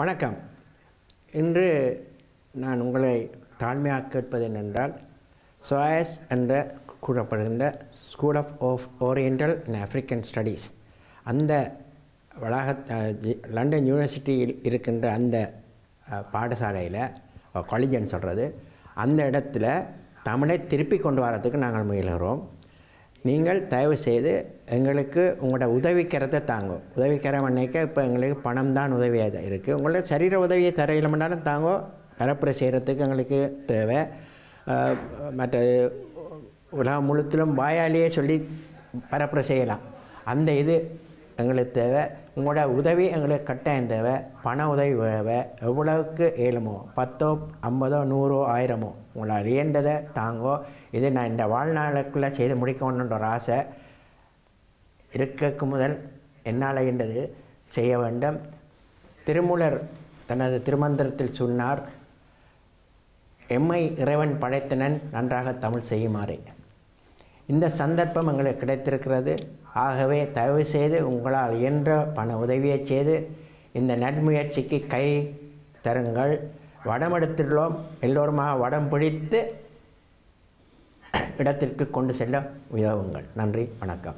வணக்கம் இன்று நான் உங்களை தாழ்மையாக கேட்பது என்னென்றால் சோயஸ் என்ற கூறப்படுகின்ற school of of oriental and African studies அந்த வளாக லண்டன் யூனிவர்சிட்டியில் இருக்கின்ற அந்த பாடசாலையில் காலேஜ்னு சொல்கிறது அந்த இடத்துல தமிழை திருப்பி கொண்டு வரத்துக்கு நாங்கள் முயல்கிறோம் நீங்கள் தயவு செய்து எங்களுக்கு உங்களோட உதவிக்கிறத தாங்கும் உதவிக்கிற அன்னைக்கு இப்போ எங்களுக்கு பணம் தான் உதவியாக தான் இருக்குது உங்களோட சரீர உதவியை தர இல்லைமண்டாலும் தாங்கோ பரப்புரை செய்கிறதுக்கு எங்களுக்கு தேவை மற்ற உலகம் முழுத்திலும் வாயாலேயே சொல்லி பரப்புரை செய்யலாம் அந்த இது எங்களுக்கு தேவை உங்களோட உதவி எங்களுக்கு கட்டாயம் தேவை பண உதவி தேவை எவ்வளவுக்கு ஏழுமோ பத்தோ ஐம்பதோ நூறோ ஆயிரமோ உங்களை அறியண்டதை தாங்கோ இது நான் இந்த வாழ்நாளுக்குள்ளே செய்து முடிக்கணுன்ற ஒரு ஆசை இருக்கக்கு முதல் என்னால் என்றது செய்ய வேண்டும் திருமூலர் தனது திருமந்திரத்தில் சொன்னார் எம்மை இறைவன் படைத்தனன் நன்றாக தமிழ் செய்யுமாறு இந்த சந்தர்ப்பம் எங்களுக்கு கிடைத்திருக்கிறது ஆகவே தயவு செய்து உங்களால் இயன்ற பண உதவியை செய்து இந்த நன்முயற்சிக்கு கை தருங்கள் வடம் எடுத்துள்ளோம் எல்லோருமாக வடம் பிடித்து இடத்திற்கு கொண்டு செல்ல உதவுங்கள் நன்றி வணக்கம்